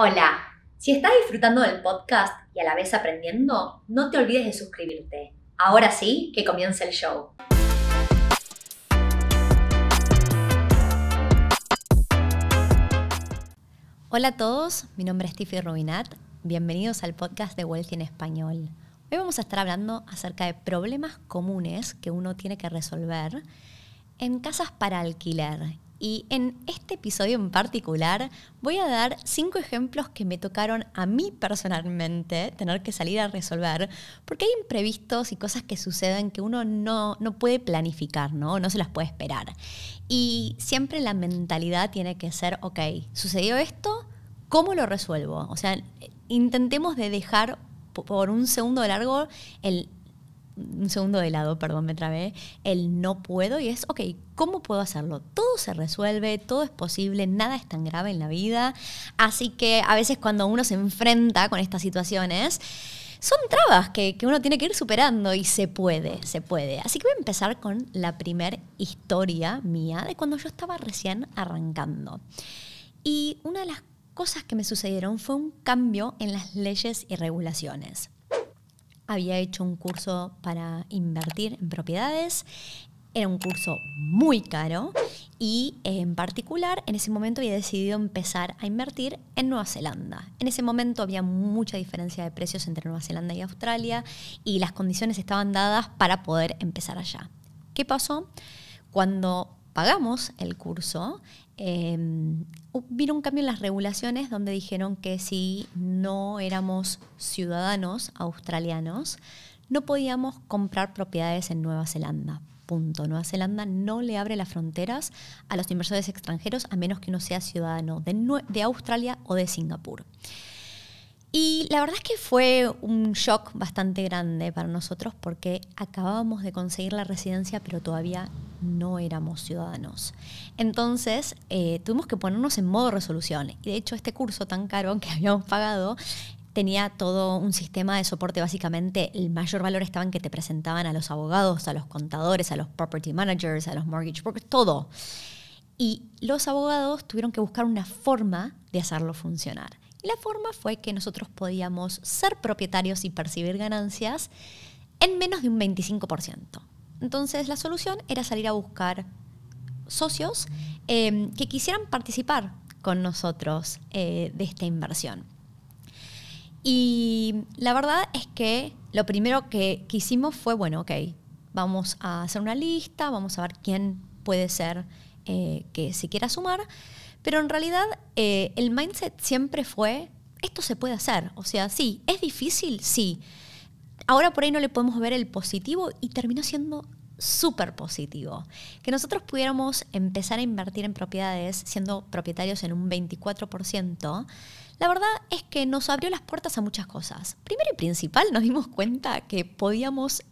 Hola, si estás disfrutando del podcast y a la vez aprendiendo, no te olvides de suscribirte. Ahora sí, que comience el show. Hola a todos, mi nombre es Tiffy Rubinat, bienvenidos al podcast de Wealthy en Español. Hoy vamos a estar hablando acerca de problemas comunes que uno tiene que resolver en casas para alquiler y en este episodio en particular voy a dar cinco ejemplos que me tocaron a mí personalmente tener que salir a resolver, porque hay imprevistos y cosas que suceden que uno no, puede planificar, ¿no? no se las puede esperar. Y siempre la mentalidad tiene que ser, ok, sucedió esto, ¿cómo lo resuelvo? O sea, intentemos de dejar por un segundo largo el un segundo de lado, perdón, me trabé, el no puedo y es, ok, ¿cómo puedo hacerlo? Todo se resuelve, todo es posible, nada es tan grave en la vida. Así que a veces cuando uno se enfrenta con estas situaciones, son trabas que, que, uno tiene que ir superando y se puede, se puede. Así que voy a empezar con la primer historia mía de cuando yo estaba recién arrancando. Y una de las cosas que me sucedieron fue un cambio en las leyes y regulaciones había hecho un curso para invertir en propiedades. Era un curso muy caro y en particular en ese momento había decidido empezar a invertir en Nueva Zelanda. En ese momento había mucha diferencia de precios entre Nueva Zelanda y Australia y las condiciones estaban dadas para poder empezar allá. ¿Qué pasó? Cuando pagamos el curso, eh, vino un cambio en las regulaciones donde dijeron que si no éramos ciudadanos australianos, no podíamos comprar propiedades en Nueva Zelanda. Punto. Nueva Zelanda no le abre las fronteras a los inversores extranjeros a menos que uno sea ciudadano de, de Australia o de Singapur. Y la verdad es que fue un shock bastante grande para nosotros porque acabábamos de conseguir la residencia, pero todavía no éramos ciudadanos. Entonces eh, tuvimos que ponernos en modo resolución. Y de hecho este curso tan caro que habíamos pagado tenía todo un sistema de soporte. Básicamente, el mayor valor estaba en que te presentaban a los abogados, a los contadores, a los property managers, a los mortgage brokers, todo. Y los abogados tuvieron que buscar una forma de hacerlo funcionar. La forma fue que nosotros podíamos ser propietarios y percibir ganancias en menos de un 25%. Entonces la solución era salir a buscar socios em, que quisieran participar con nosotros eh, de esta inversión. Y la verdad es que lo primero que, hicimos fue, bueno, ok, vamos a hacer una lista, vamos a ver quién puede ser eh, que se quiera sumar. Pero en realidad eh, el mindset siempre fue, esto se puede hacer. O sea, sí, es difícil, sí. Ahora por ahí no le podemos ver el positivo y terminó siendo súper positivo. Que nosotros pudiéramos empezar a invertir en propiedades siendo propietarios en un 24%, la verdad es que nos abrió las puertas a muchas cosas. Primero y principal, nos dimos cuenta que podíamos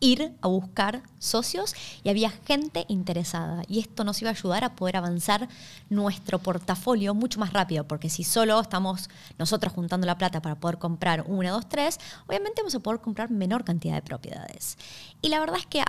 ir a buscar socios y había gente interesada. Y esto nos iba a ayudar a poder avanzar nuestro portafolio mucho más rápido, porque si solo estamos nosotros juntando la plata para poder comprar una, dos, tres, obviamente vamos a poder comprar menor cantidad de propiedades. Y la verdad es que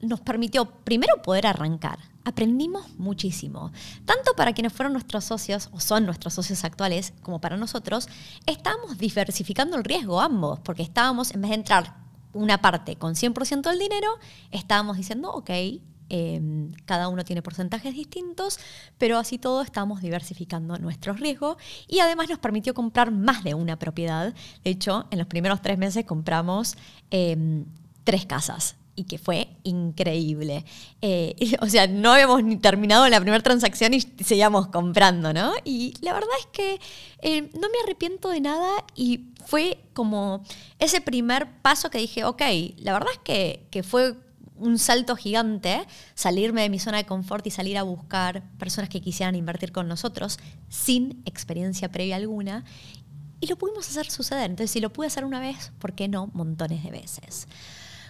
nos permitió primero poder arrancar. Aprendimos muchísimo, tanto para quienes fueron nuestros socios o son nuestros socios actuales como para nosotros, estábamos diversificando el riesgo ambos, porque estábamos, en vez de entrar una parte con 100% del dinero, estábamos diciendo, ok, em, cada uno tiene porcentajes distintos, pero así todo estamos diversificando nuestros riesgos y además nos permitió comprar más de una propiedad. De hecho, en los primeros tres meses compramos em, tres casas y que fue increíble. Eh, o sea, no habíamos ni terminado la primera transacción y seguíamos comprando, ¿no? Y la verdad es que eh, no me arrepiento de nada y fue como ese primer paso que dije, ok, la verdad es que, que fue un salto gigante salirme de mi zona de confort y salir a buscar personas que quisieran invertir con nosotros sin experiencia previa alguna. Y lo pudimos hacer suceder. Entonces, si lo pude hacer una vez, ¿por qué no montones de veces?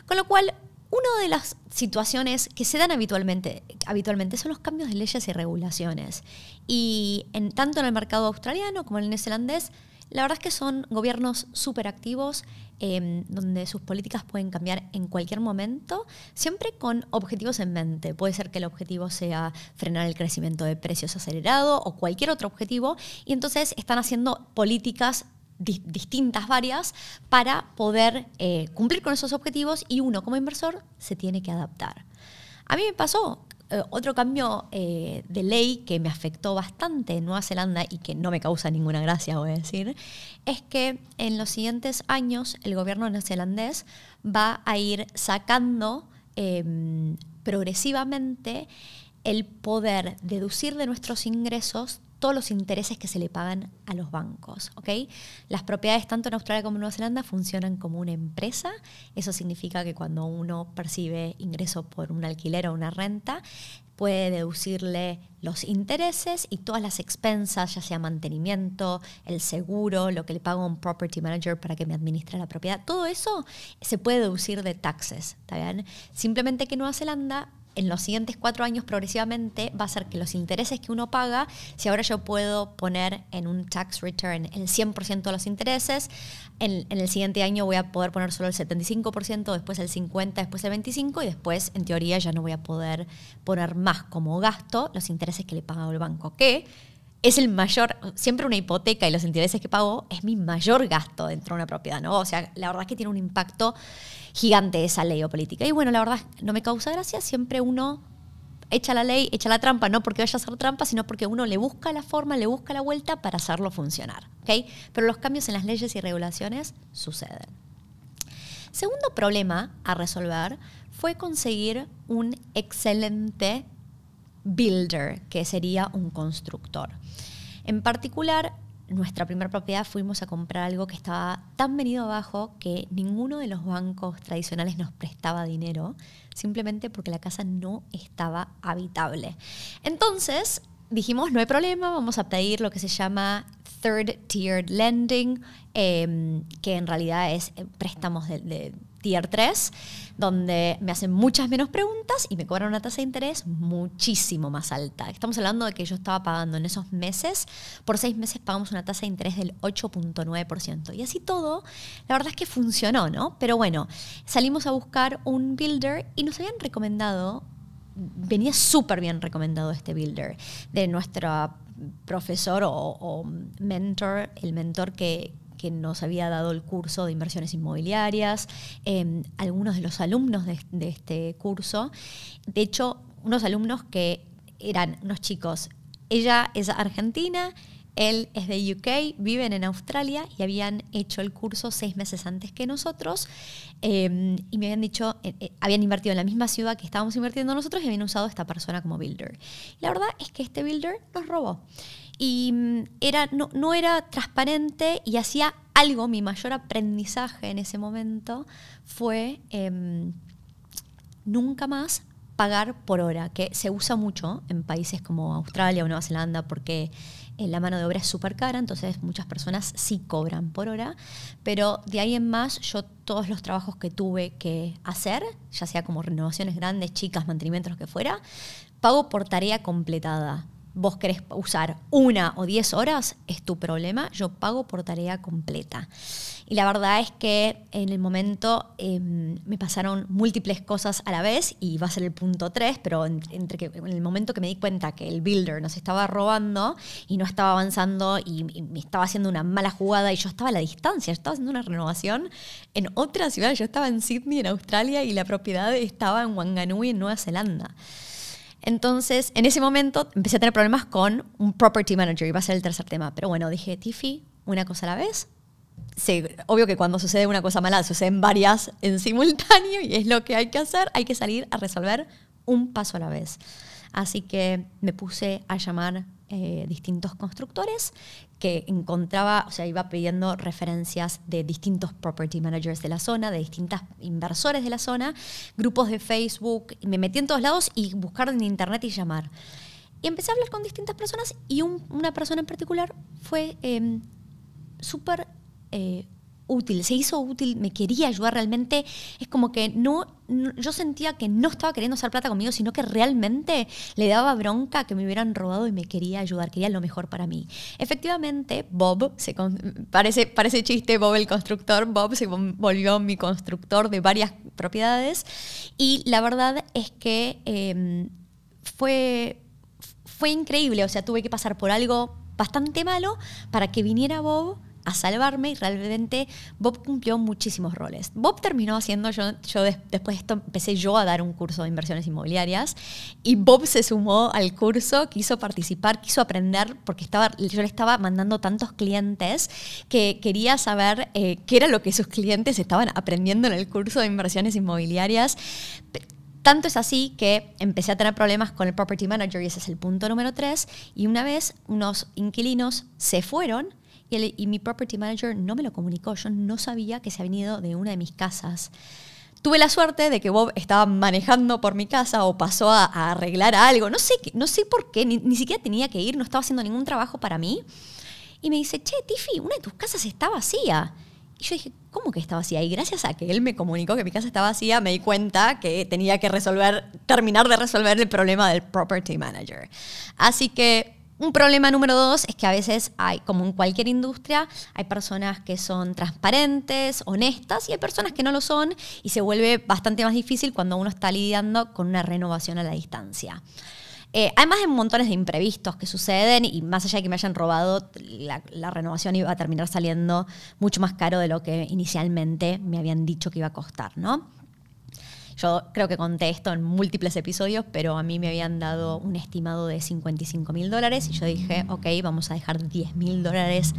Con lo cual, una de las situaciones que se dan habitualmente, habitualmente son los cambios de leyes y regulaciones. Y en, tanto en el mercado australiano como en el neozelandés, la verdad es que son gobiernos súper activos, em, donde sus políticas pueden cambiar en cualquier momento, siempre con objetivos en mente. Puede ser que el objetivo sea frenar el crecimiento de precios acelerado o cualquier otro objetivo, y entonces están haciendo políticas distintas, varias, para poder eh, cumplir con esos objetivos y uno como inversor se tiene que adaptar. A mí me pasó eh, otro cambio eh, de ley que me afectó bastante en Nueva Zelanda y que no me causa ninguna gracia, voy a decir, es que en los siguientes años el gobierno neozelandés va a ir sacando em, progresivamente el poder deducir de nuestros ingresos todos los intereses que se le pagan a los bancos. ¿okay? Las propiedades tanto en Australia como en Nueva Zelanda funcionan como una empresa. Eso significa que cuando uno percibe ingreso por un alquiler o una renta, puede deducirle los intereses y todas las expensas, ya sea mantenimiento, el seguro, lo que le pago a un property manager para que me administre la propiedad. Todo eso se puede deducir de taxes. ¿está Simplemente que Nueva Zelanda en los siguientes cuatro años progresivamente va a ser que los intereses que uno paga, si ahora yo puedo poner en un tax return el 100% de los intereses, en, el siguiente año voy a poder poner solo el 75%, después el 50%, después el 25% y después en teoría ya no voy a poder poner más como gasto los intereses que le paga el banco, ¿qué? es el mayor, siempre una hipoteca y los intereses que pago es mi mayor gasto dentro de una propiedad, ¿no? O sea, la verdad es que tiene un impacto gigante esa ley o política. Y bueno, la verdad no me causa gracia, siempre uno echa la ley, echa la trampa, no porque vaya a ser trampa, sino porque uno le busca la forma, le busca la vuelta para hacerlo funcionar, ¿ok? Pero los cambios en las leyes y regulaciones suceden. Segundo problema a resolver fue conseguir un excelente builder, que sería un constructor. En particular, nuestra primera propiedad fuimos a comprar algo que estaba tan venido abajo que ninguno de los bancos tradicionales nos prestaba dinero, simplemente porque la casa no estaba habitable. Entonces dijimos, no hay problema, vamos a pedir lo que se llama third tier lending, em, que en realidad es eh, préstamos de tier 3, donde me hacen muchas menos preguntas y me cobran una tasa de interés muchísimo más alta. Estamos hablando de que yo estaba pagando en esos meses, por seis meses pagamos una tasa de interés del 8.9%. Y así todo, la verdad es que funcionó, ¿no? Pero bueno, salimos a buscar un builder y nos habían recomendado, venía súper bien recomendado este builder, de nuestro profesor o mentor, el mentor que, que nos había dado el curso de inversiones inmobiliarias, em, algunos de los alumnos de, este curso. De hecho, unos alumnos que eran unos chicos. Ella es argentina, él es de UK, viven en Australia y habían hecho el curso seis meses antes que nosotros em, y me habían dicho, eh, eh, habían invertido en la misma ciudad que estábamos invirtiendo nosotros y habían usado a esta persona como builder. la verdad es que este builder nos robó y mm, era, no, era transparente y hacía algo, mi mayor aprendizaje en ese momento fue em, nunca más pagar por hora, que se usa mucho en países como Australia o Nueva Zelanda porque eh, la mano de obra es súper cara, entonces muchas personas sí cobran por hora, pero de ahí en más yo todos los trabajos que tuve que hacer, ya sea como renovaciones grandes, chicas, mantenimientos, que fuera, pago por tarea completada vos querés usar una o diez horas, es tu problema, yo pago por tarea completa. Y la verdad es que en el momento em, me pasaron múltiples cosas a la vez y va a ser el punto tres, pero entre que, en el momento que me di cuenta que el builder nos estaba robando y no estaba avanzando y, me estaba haciendo una mala jugada y yo estaba a la distancia, yo estaba haciendo una renovación en otra ciudad, yo estaba en Sydney, en Australia y la propiedad estaba en Wanganui, en Nueva Zelanda. Entonces, en ese momento empecé a tener problemas con un property manager, y va a ser el tercer tema. Pero bueno, dije, Tiffy, una cosa a la vez. Sí, obvio que cuando sucede una cosa mala, suceden varias en simultáneo y es lo que hay que hacer. Hay que salir a resolver un paso a la vez. Así que me puse a llamar eh, distintos constructores que encontraba, o sea, iba pidiendo referencias de distintos property managers de la zona, de distintos inversores de la zona, grupos de Facebook, me metí en todos lados y buscar en internet y llamar. Y empecé a hablar con distintas personas y una persona en particular fue em, súper eh, útil, se hizo útil, me quería ayudar realmente. Es como que no, yo sentía que no estaba queriendo hacer plata conmigo, sino que realmente le daba bronca que me hubieran robado y me quería ayudar, quería lo mejor para mí. Efectivamente, Bob, se parece, parece chiste, Bob el constructor, Bob se volvió mi constructor de varias propiedades y la verdad es que em, fue, fue increíble, o sea, tuve que pasar por algo bastante malo para que viniera Bob a salvarme y realmente Bob cumplió muchísimos roles. Bob terminó haciendo, yo, yo después de esto empecé yo a dar un curso de inversiones inmobiliarias y Bob se sumó al curso, quiso participar, quiso aprender porque estaba, yo le estaba mandando tantos clientes que quería saber eh, qué era lo que sus clientes estaban aprendiendo en el curso de inversiones inmobiliarias. Tanto es así que empecé a tener problemas con el property manager y ese es el punto número tres. Y una vez unos inquilinos se fueron y, mi property manager no me lo comunicó. Yo no sabía que se había venido de una de mis casas. Tuve la suerte de que Bob estaba manejando por mi casa o pasó a, arreglar algo. No sé, no sé por qué, ni, siquiera tenía que ir, no estaba haciendo ningún trabajo para mí. Y me dice, che, Tiffy, una de tus casas está vacía. Y yo dije, ¿cómo que está vacía? Y gracias a que él me comunicó que mi casa estaba vacía, me di cuenta que tenía que resolver, terminar de resolver el problema del property manager. Así que un problema número dos es que a veces hay, como en cualquier industria, hay personas que son transparentes, honestas, y hay personas que no lo son, y se vuelve bastante más difícil cuando uno está lidiando con una renovación a la distancia. además eh, hay montones de imprevistos que suceden y más allá de que me hayan robado, la, la, renovación iba a terminar saliendo mucho más caro de lo que inicialmente me habían dicho que iba a costar, ¿no? Yo creo que conté esto en múltiples episodios, pero a mí me habían dado un estimado de 55 mil dólares y yo dije, ok, vamos a dejar 10 mil dólares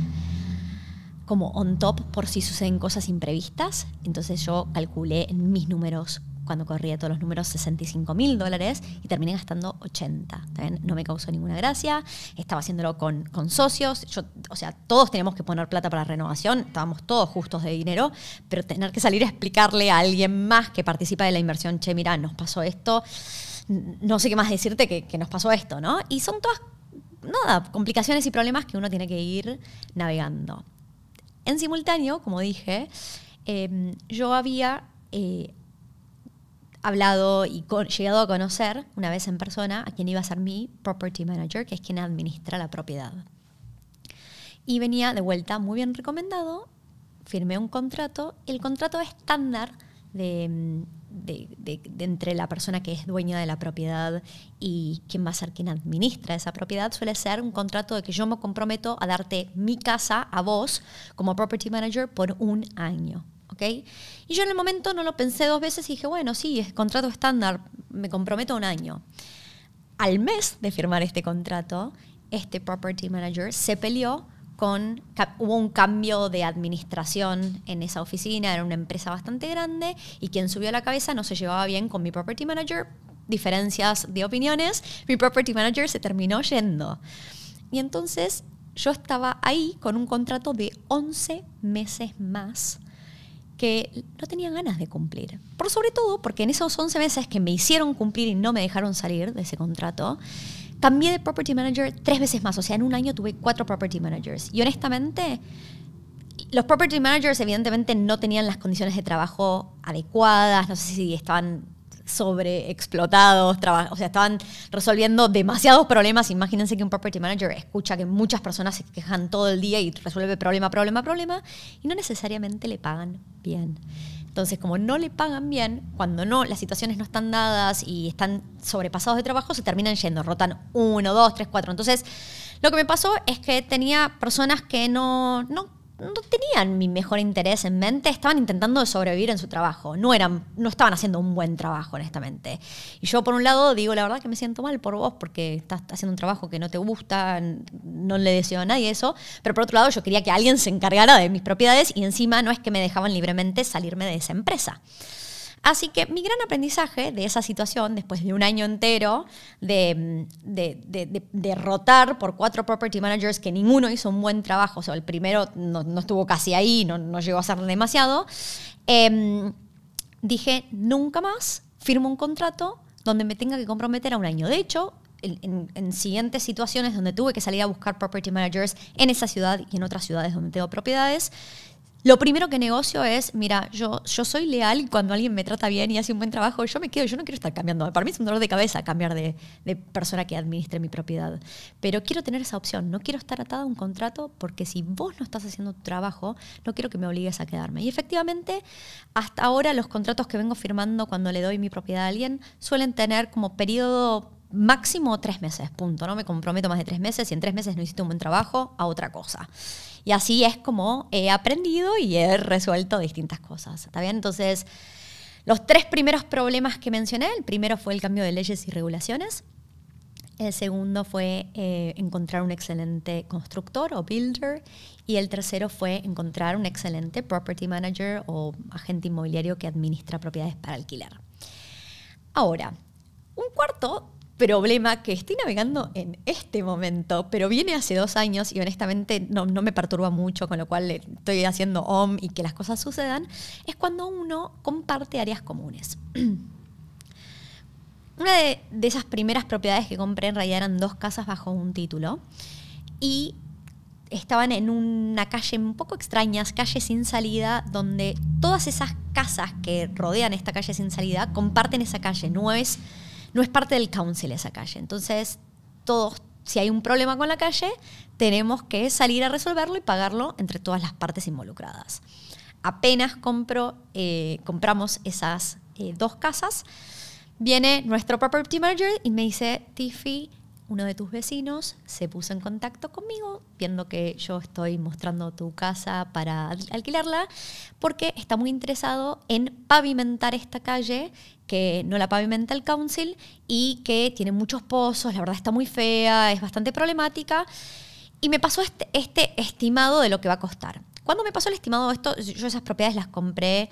como on top por si suceden cosas imprevistas. Entonces yo calculé en mis números cuando corría todos los números 65 mil dólares y terminé gastando 80. No me causó ninguna gracia, estaba haciéndolo con, socios, Yo, o sea, todos tenemos que poner plata para la renovación, estábamos todos justos de dinero, pero tener que salir a explicarle a alguien más que participa de la inversión, che, mira, nos pasó esto, no sé qué más decirte que, nos pasó esto, ¿no? Y son todas, nada, complicaciones y problemas que uno tiene que ir navegando. En simultáneo, como dije, em, yo había... Eh, hablado y llegado a conocer una vez en persona a quien iba a ser mi property manager, que es quien administra la propiedad. Y venía de vuelta muy bien recomendado, firmé un contrato, el contrato estándar mm, entre la persona que es dueña de la propiedad y quien va a ser quien administra esa propiedad suele ser un contrato de que yo me comprometo a darte mi casa a vos como property manager por un año. Y yo en el momento no lo pensé dos veces y dije, bueno, sí, es contrato estándar, me comprometo un año. Al mes de firmar este contrato, este property manager se peleó con, hubo un cambio de administración en esa oficina, era una empresa bastante grande y quien subió a la cabeza no se llevaba bien con mi property manager, diferencias de opiniones, mi property manager se terminó yendo. Y entonces yo estaba ahí con un contrato de 11 meses más que no tenía ganas de cumplir. Por sobre todo porque en esos 11 meses que me hicieron cumplir y no me dejaron salir de ese contrato, cambié de property manager tres veces más. O sea, en un año tuve cuatro property managers. Y honestamente, los property managers evidentemente no tenían las condiciones de trabajo adecuadas, no sé si estaban sobreexplotados, o sea, estaban resolviendo demasiados problemas. Imagínense que un property manager escucha que muchas personas se quejan todo el día y resuelve problema, problema, problema, y no necesariamente le pagan bien. Entonces, como no le pagan bien, cuando no, las situaciones no están dadas y están sobrepasados de trabajo, se terminan yendo, rotan uno, dos, tres, cuatro. Entonces, lo que me pasó es que tenía personas que no, no no tenían mi mejor interés en mente, estaban intentando sobrevivir en su trabajo, no, eran, no estaban haciendo un buen trabajo, honestamente. Y yo, por un lado, digo la verdad que me siento mal por vos, porque estás haciendo un trabajo que no te gusta, no le deseo a nadie eso, pero por otro lado yo quería que alguien se encargara de mis propiedades y encima no es que me dejaban libremente salirme de esa empresa. Así que mi gran aprendizaje de esa situación, después de un año entero de, mm, derrotar por cuatro property managers que ninguno hizo un buen trabajo, o sea, el primero no, estuvo casi ahí, no, llegó a ser demasiado, em, dije, nunca más firmo un contrato donde me tenga que comprometer a un año. De hecho, en, en, siguientes situaciones donde tuve que salir a buscar property managers en esa ciudad y en otras ciudades donde tengo propiedades, lo primero que negocio es, mira, yo, yo soy leal y cuando alguien me trata bien y hace un buen trabajo, yo me quedo, yo no quiero estar cambiando. Para mí es un dolor de cabeza cambiar de, persona que administre mi propiedad. Pero quiero tener esa opción, no quiero estar atada a un contrato porque si vos no estás haciendo tu trabajo, no quiero que me obligues a quedarme. Y efectivamente, hasta ahora los contratos que vengo firmando cuando le doy mi propiedad a alguien suelen tener como periodo máximo tres meses, punto. No me comprometo más de tres meses. y en tres meses no hiciste un buen trabajo, a otra cosa. Y así es como he aprendido y he resuelto distintas cosas. ¿Está bien? Entonces, los tres primeros problemas que mencioné, el primero fue el cambio de leyes y regulaciones. El segundo fue eh, encontrar un excelente constructor o builder. Y el tercero fue encontrar un excelente property manager o agente inmobiliario que administra propiedades para alquilar. Ahora, un cuarto problema que estoy navegando en este momento, pero viene hace dos años y honestamente no, me perturba mucho, con lo cual estoy haciendo OM y que las cosas sucedan, es cuando uno comparte áreas comunes. Una de, esas primeras propiedades que compré en realidad eran dos casas bajo un título y estaban en una calle un poco extraña, calle sin salida, donde todas esas casas que rodean esta calle sin salida comparten esa calle, no no es parte del council esa calle. Entonces, todos, si hay un problema con la calle, tenemos que salir a resolverlo y pagarlo entre todas las partes involucradas. Apenas compro, eh, compramos esas eh, dos casas, viene nuestro property manager y me dice, Tiffy, uno de tus vecinos se puso en contacto conmigo viendo que yo estoy mostrando tu casa para alquilarla porque está muy interesado en pavimentar esta calle que no la pavimenta el council y que tiene muchos pozos, la verdad está muy fea, es bastante problemática. Y me pasó este, este estimado de lo que va a costar. Cuando me pasó el estimado de esto, yo esas propiedades las compré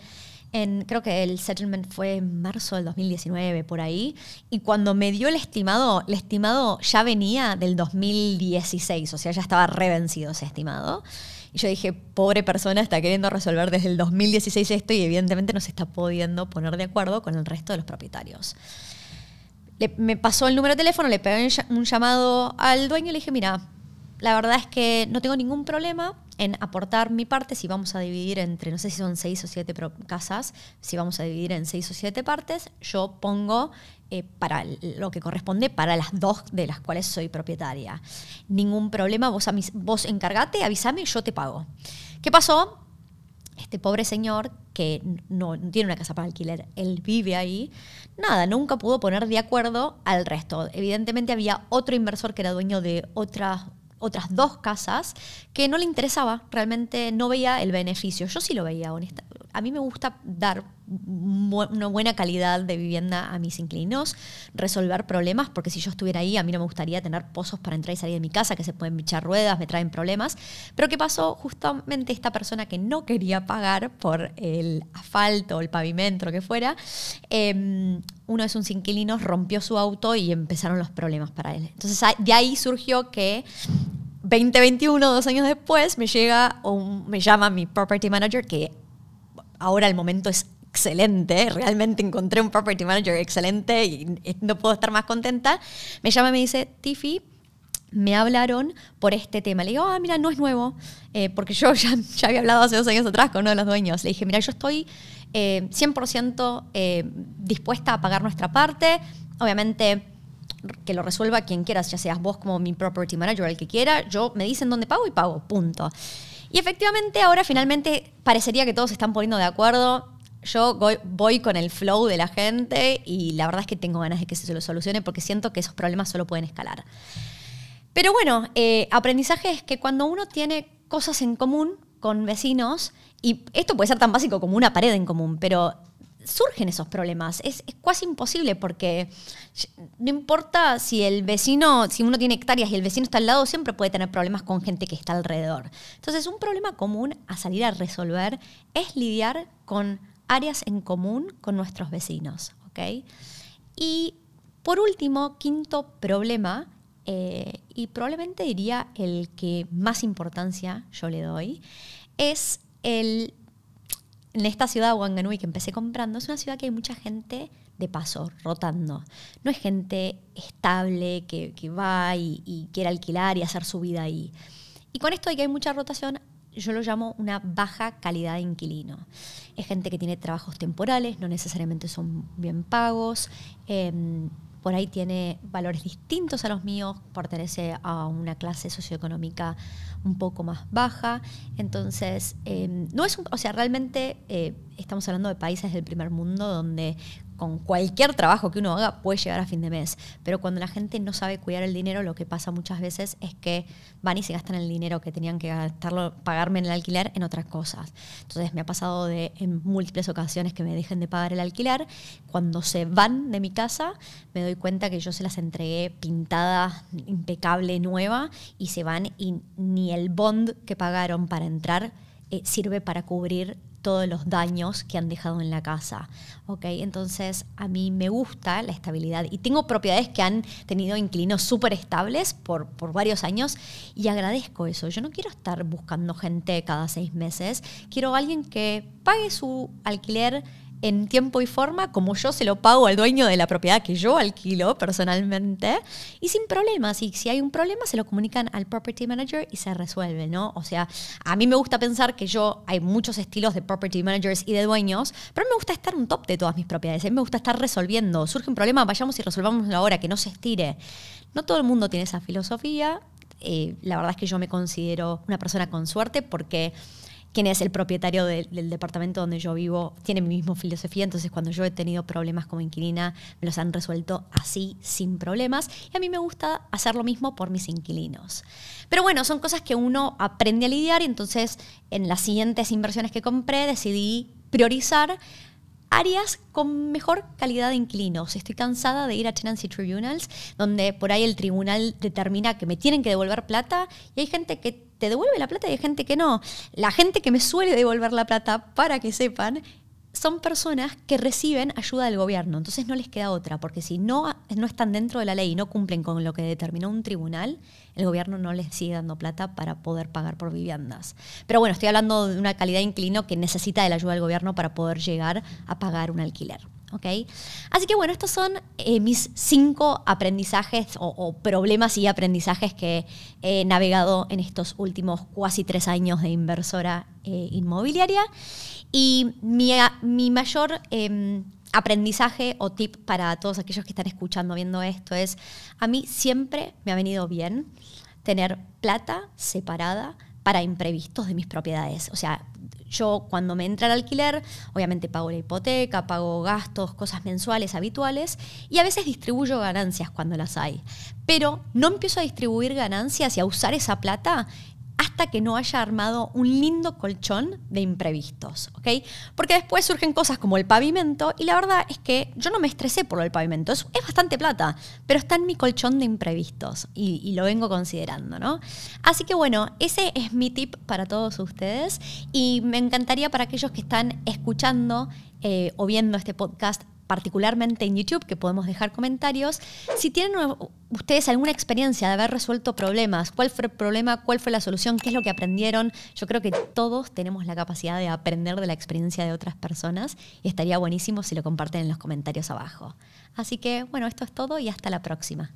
creo que el settlement fue en marzo del 2019, por ahí, y cuando me dio el estimado, el estimado ya venía del 2016, o sea, ya estaba revencido ese estimado. Y yo dije, pobre persona, está queriendo resolver desde el 2016 esto y evidentemente no se está pudiendo poner de acuerdo con el resto de los propietarios. me pasó el número de teléfono, le pegué un llamado al dueño y le dije, mira, la verdad es que no tengo ningún problema, en aportar mi parte, si vamos a dividir entre, no sé si son seis o siete casas, si vamos a dividir en seis o siete partes, yo pongo eh, para lo que corresponde para las dos de las cuales soy propietaria. Ningún problema, vos, a vos encargate, avísame y yo te pago. ¿Qué pasó? Este pobre señor que no, tiene una casa para alquiler, él vive ahí, nada, nunca pudo poner de acuerdo al resto. Evidentemente había otro inversor que era dueño de otras otras dos casas que no le interesaba, realmente no veía el beneficio. Yo sí lo veía, honesta. A mí me gusta dar una buena calidad de vivienda a mis inquilinos, resolver problemas, porque si yo estuviera ahí, a mí no me gustaría tener pozos para entrar y salir de mi casa, que se pueden echar ruedas, me traen problemas. Pero ¿qué pasó? Justamente esta persona que no quería pagar por el asfalto, el pavimento, lo que fuera, em, uno de sus inquilinos rompió su auto y empezaron los problemas para él. Entonces de ahí surgió que 2021, dos años después, me llega o me llama mi property manager que ahora el momento es excelente, realmente encontré un property manager excelente y eh, no puedo estar más contenta. Me llama y me dice, Tiffy, me hablaron por este tema. Le digo, ah, mira, no es nuevo, eh, porque yo ya, ya había hablado hace dos años atrás con uno de los dueños. Le dije, mira, yo estoy 100% eh, eh, dispuesta a pagar nuestra parte. Obviamente que lo resuelva quien quieras, ya seas vos como mi property manager, el que quiera, yo me dicen dónde pago y pago, punto. Y efectivamente ahora finalmente parecería que todos se están poniendo de acuerdo. Yo voy con el flow de la gente y la verdad es que tengo ganas de que se lo solucione porque siento que esos problemas solo pueden escalar. Pero bueno, eh, aprendizaje es que cuando uno tiene cosas en común, con vecinos, y esto puede ser tan básico como una pared en común, pero surgen esos problemas. Es, es, casi imposible porque no importa si el vecino, si uno tiene hectáreas y el vecino está al lado, siempre puede tener problemas con gente que está alrededor. Entonces, un problema común a salir a resolver es lidiar con áreas en común con nuestros vecinos. ¿okay? Y por último, quinto problema eh, y probablemente diría el que más importancia yo le doy, es el... En esta ciudad, Wanganui, que empecé comprando, es una ciudad que hay mucha gente de paso, rotando. No es gente estable que, va y, quiere alquilar y hacer su vida ahí. Y con esto de que hay mucha rotación, yo lo llamo una baja calidad de inquilino. Es gente que tiene trabajos temporales, no necesariamente son bien pagos. Em, por ahí tiene valores distintos a los míos, pertenece a una clase socioeconómica un poco más baja. Entonces, eh, no es un, o sea, realmente eh, estamos hablando de países del primer mundo donde con cualquier trabajo que uno haga puede llegar a fin de mes. Pero cuando la gente no sabe cuidar el dinero, lo que pasa muchas veces es que van y se gastan el dinero que tenían que gastarlo, pagarme en el alquiler en otras cosas. Entonces me ha pasado de, en múltiples ocasiones que me dejen de pagar el alquiler. Cuando se van de mi casa, me doy cuenta que yo se las entregué pintada, impecable, nueva, y se van y ni el bond que pagaron para entrar eh, sirve para cubrir todos los daños que han dejado en la casa. ¿okay? Entonces, a mí me gusta la estabilidad y tengo propiedades que han tenido inclinos súper estables por, por varios años y agradezco eso. Yo no quiero estar buscando gente cada seis meses, quiero alguien que pague su alquiler en tiempo y forma como yo se lo pago al dueño de la propiedad que yo alquilo personalmente y sin problemas. Y si hay un problema se lo comunican al property manager y se resuelve, ¿no? O sea, a mí me gusta pensar que yo hay muchos estilos de property managers y de dueños, pero a mí me gusta estar un top de todas mis propiedades. A ¿eh? mí me gusta estar resolviendo. Surge un problema, vayamos y resolvámoslo ahora, que no se estire. No todo el mundo tiene esa filosofía. Eh, la verdad es que yo me considero una persona con suerte porque quien es el propietario del departamento donde yo vivo, tiene mi misma filosofía, entonces cuando yo he tenido problemas como inquilina, me los han resuelto así, sin problemas, y a mí me gusta hacer lo mismo por mis inquilinos. Pero bueno, son cosas que uno aprende a lidiar y entonces en las siguientes inversiones que compré decidí priorizar áreas con mejor calidad de inquilinos. Estoy cansada de ir a tenancy tribunals, donde por ahí el tribunal determina que me tienen que devolver plata y hay gente que te devuelve la plata y hay gente que no. La gente que me suele devolver la plata, para que sepan, son personas que reciben ayuda del gobierno, entonces no les queda otra, porque si no, no están dentro de la ley y no cumplen con lo que determinó un tribunal, el gobierno no les sigue dando plata para poder pagar por viviendas. Pero bueno, estoy hablando de una calidad de inclino que necesita de la ayuda del gobierno para poder llegar a pagar un alquiler. ¿okay? Así que bueno, estos son eh, mis cinco aprendizajes o, problemas y aprendizajes que he navegado en estos últimos casi tres años de inversora eh, inmobiliaria. Y mi, eh, mayor em, aprendizaje o tip para todos aquellos que están escuchando, viendo esto es, a mí siempre me ha venido bien tener plata separada para imprevistos de mis propiedades. O sea, yo cuando me entra el alquiler, obviamente pago la hipoteca, pago gastos, cosas mensuales habituales y a veces distribuyo ganancias cuando las hay. Pero no empiezo a distribuir ganancias y a usar esa plata hasta que no haya armado un lindo colchón de imprevistos, ¿ok? Porque después surgen cosas como el pavimento y la verdad es que yo no me estresé por el pavimento, es, bastante plata, pero está en mi colchón de imprevistos y, lo vengo considerando, ¿no? Así que bueno, ese es mi tip para todos ustedes y me encantaría para aquellos que están escuchando eh, o viendo este podcast particularmente en YouTube, que podemos dejar comentarios. Si tienen ustedes alguna experiencia de haber resuelto problemas, cuál fue el problema, cuál fue la solución, qué es lo que aprendieron, yo creo que todos tenemos la capacidad de aprender de la experiencia de otras personas y estaría buenísimo si lo comparten en los comentarios abajo. Así que bueno, esto es todo y hasta la próxima.